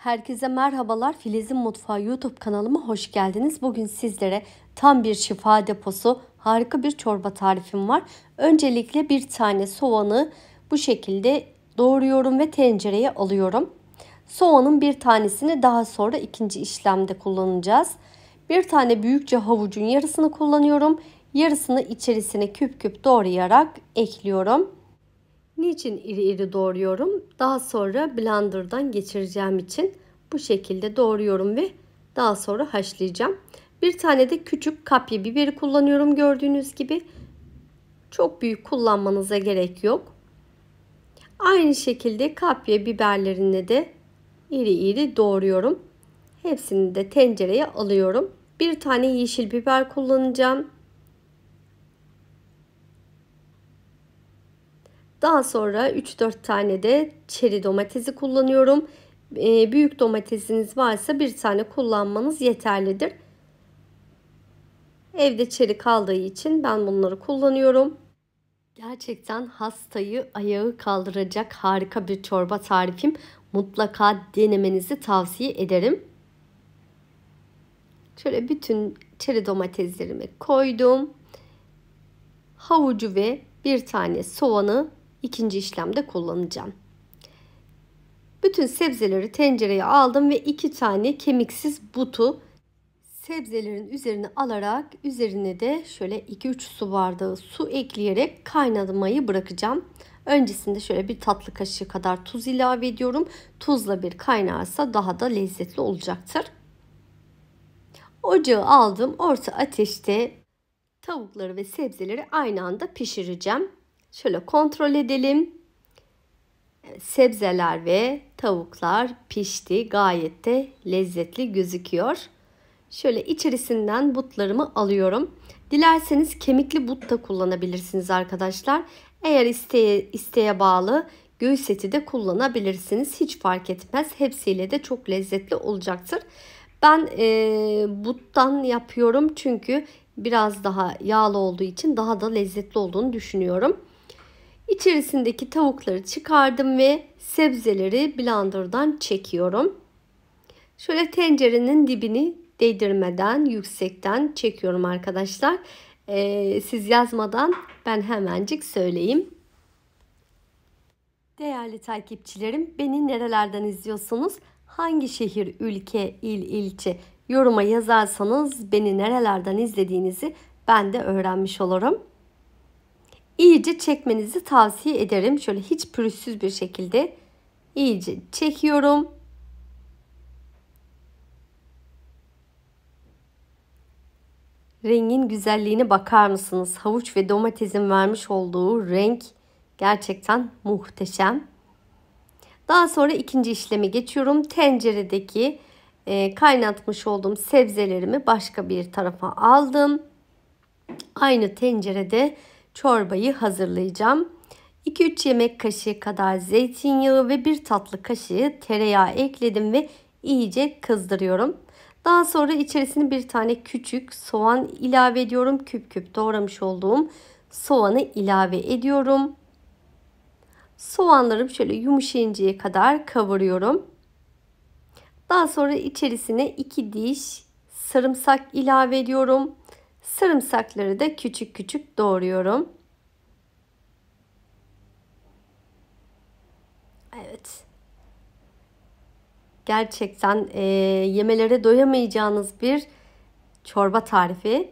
Herkese merhabalar. Filiz'in Mutfağı YouTube kanalıma hoş geldiniz. Bugün sizlere tam bir şifa deposu harika bir çorba tarifim var. Öncelikle bir tane soğanı bu şekilde doğruyorum ve tencereye alıyorum. Soğanın bir tanesini daha sonra ikinci işlemde kullanacağız. Bir tane büyükçe havucun yarısını kullanıyorum. Yarısını içerisine küp küp doğrayarak ekliyorum. Niçin iri iri doğruyorum? Daha sonra blenderdan geçireceğim için bu şekilde doğruyorum ve daha sonra haşlayacağım. Bir tane de küçük kapya biberi kullanıyorum gördüğünüz gibi. Çok büyük kullanmanıza gerek yok. Aynı şekilde kapya biberlerini de iri iri doğruyorum. Hepsini de tencereye alıyorum. Bir tane yeşil biber kullanacağım. Daha sonra 3-4 tane de çeri domatesi kullanıyorum. Ee, büyük domatesiniz varsa bir tane kullanmanız yeterlidir. Evde çeri kaldığı için ben bunları kullanıyorum. Gerçekten hastayı ayağı kaldıracak harika bir çorba tarifim. Mutlaka denemenizi tavsiye ederim. Şöyle bütün çeri domateslerimi koydum. Havucu ve bir tane soğanı ikinci işlemde kullanacağım. Bütün sebzeleri tencereye aldım ve iki tane kemiksiz butu sebzelerin üzerine alarak üzerine de şöyle 2-3 su bardağı su ekleyerek kaynatmayı bırakacağım. Öncesinde şöyle bir tatlı kaşığı kadar tuz ilave ediyorum. Tuzla bir kaynarsa daha da lezzetli olacaktır. Ocağı aldım. Orta ateşte tavukları ve sebzeleri aynı anda pişireceğim. Şöyle kontrol edelim. sebzeler ve tavuklar pişti. Gayet de lezzetli gözüküyor. Şöyle içerisinden butlarımı alıyorum. Dilerseniz kemikli but da kullanabilirsiniz arkadaşlar. Eğer isteğe, isteğe bağlı göğüs eti de kullanabilirsiniz. Hiç fark etmez. Hepsiyle de çok lezzetli olacaktır. Ben e, buttan yapıyorum çünkü biraz daha yağlı olduğu için daha da lezzetli olduğunu düşünüyorum. İçerisindeki tavukları çıkardım ve sebzeleri blenderdan çekiyorum. Şöyle tencerenin dibini değdirmeden yüksekten çekiyorum arkadaşlar. Ee, siz yazmadan ben hemencik söyleyeyim. Değerli takipçilerim beni nerelerden izliyorsunuz? Hangi şehir, ülke, il, ilçe yoruma yazarsanız beni nerelerden izlediğinizi ben de öğrenmiş olurum iyice çekmenizi tavsiye ederim. Şöyle hiç pürüzsüz bir şekilde iyice çekiyorum. Rengin güzelliğine bakar mısınız? Havuç ve domatesin vermiş olduğu renk gerçekten muhteşem. Daha sonra ikinci işleme geçiyorum. Tenceredeki e, kaynatmış olduğum sebzelerimi başka bir tarafa aldım. Aynı tencerede çorbayı hazırlayacağım. 2-3 yemek kaşığı kadar zeytinyağı ve 1 tatlı kaşığı tereyağı ekledim ve iyice kızdırıyorum. Daha sonra içerisine bir tane küçük soğan ilave ediyorum. Küp küp doğramış olduğum soğanı ilave ediyorum. Soğanlarım şöyle yumuşayıncaya kadar kavuruyorum. Daha sonra içerisine 2 diş sarımsak ilave ediyorum. Sarımsakları da küçük küçük doğruyorum. Evet. Gerçekten e, yemelere doyamayacağınız bir çorba tarifi.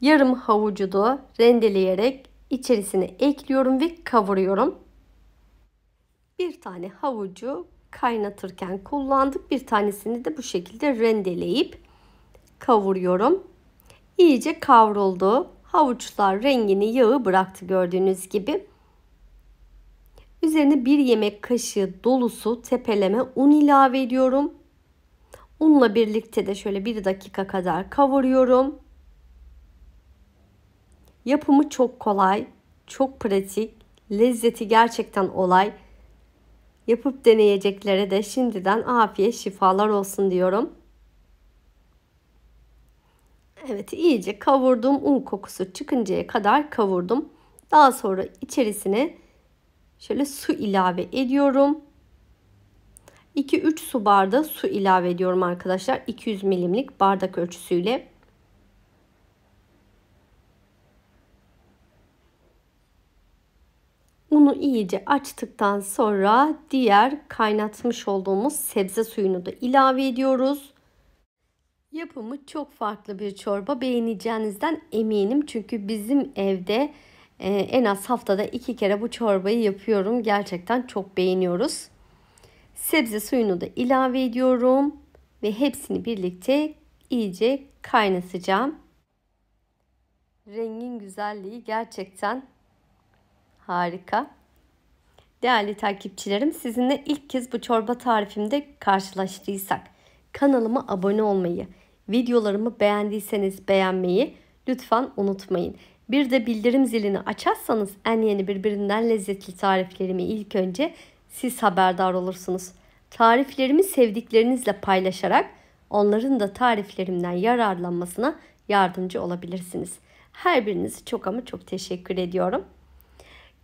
Yarım havucu da rendeleyerek içerisine ekliyorum ve kavuruyorum. Bir tane havucu kaynatırken kullandık. Bir tanesini de bu şekilde rendeleyip kavuruyorum iyice kavruldu. Havuçlar rengini yağı bıraktı gördüğünüz gibi. Üzerine bir yemek kaşığı dolusu tepeleme un ilave ediyorum. Unla birlikte de şöyle bir dakika kadar kavuruyorum. Yapımı çok kolay, çok pratik, lezzeti gerçekten olay. Yapıp deneyeceklere de şimdiden afiyet şifalar olsun diyorum. Evet iyice kavurdum. Un kokusu çıkıncaya kadar kavurdum. Daha sonra içerisine şöyle su ilave ediyorum. 2-3 su bardağı su ilave ediyorum arkadaşlar. 200 milimlik bardak ölçüsüyle. Unu iyice açtıktan sonra diğer kaynatmış olduğumuz sebze suyunu da ilave ediyoruz. Yapımı çok farklı bir çorba. Beğeneceğinizden eminim. Çünkü bizim evde e, en az haftada iki kere bu çorbayı yapıyorum. Gerçekten çok beğeniyoruz. Sebze suyunu da ilave ediyorum. Ve hepsini birlikte iyice kaynatacağım. Rengin güzelliği gerçekten harika. Değerli takipçilerim sizinle ilk kez bu çorba tarifimde karşılaştıysak kanalıma abone olmayı Videolarımı beğendiyseniz beğenmeyi lütfen unutmayın. Bir de bildirim zilini açarsanız en yeni birbirinden lezzetli tariflerimi ilk önce siz haberdar olursunuz. Tariflerimi sevdiklerinizle paylaşarak onların da tariflerimden yararlanmasına yardımcı olabilirsiniz. Her birinizi çok ama çok teşekkür ediyorum.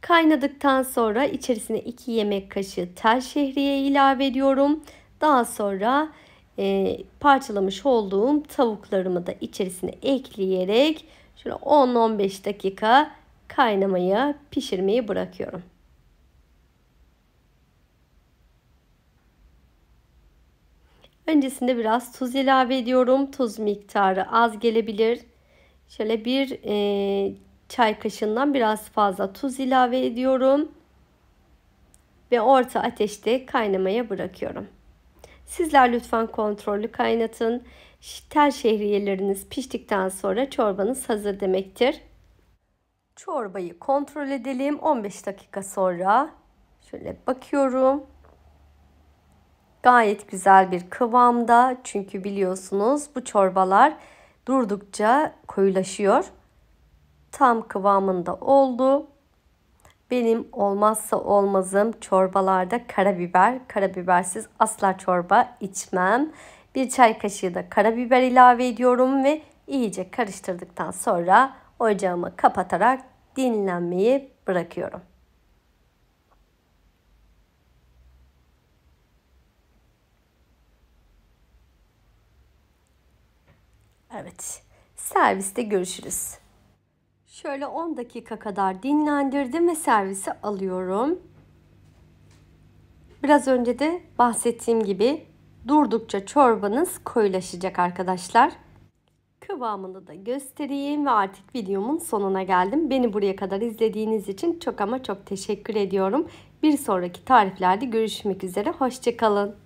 Kaynadıktan sonra içerisine 2 yemek kaşığı tel şehriye ilave ediyorum. Daha sonra e, parçalamış olduğum tavuklarımı da içerisine ekleyerek şöyle 10-15 dakika kaynamaya pişirmeyi bırakıyorum. Öncesinde biraz tuz ilave ediyorum. Tuz miktarı az gelebilir. Şöyle bir e, çay kaşığından biraz fazla tuz ilave ediyorum. Ve orta ateşte kaynamaya bırakıyorum. Sizler lütfen kontrollü kaynatın. Tel şehriyeleriniz piştikten sonra çorbanız hazır demektir. Çorbayı kontrol edelim. 15 dakika sonra şöyle bakıyorum. Gayet güzel bir kıvamda. Çünkü biliyorsunuz bu çorbalar durdukça koyulaşıyor. Tam kıvamında oldu. Benim olmazsa olmazım çorbalarda karabiber. Karabibersiz asla çorba içmem. Bir çay kaşığı da karabiber ilave ediyorum ve iyice karıştırdıktan sonra ocağımı kapatarak dinlenmeyi bırakıyorum. Evet. Serviste görüşürüz. Şöyle 10 dakika kadar dinlendirdim ve servise alıyorum. Biraz önce de bahsettiğim gibi durdukça çorbanız koyulaşacak arkadaşlar. Kıvamını da göstereyim ve artık videomun sonuna geldim. Beni buraya kadar izlediğiniz için çok ama çok teşekkür ediyorum. Bir sonraki tariflerde görüşmek üzere. Hoşçakalın.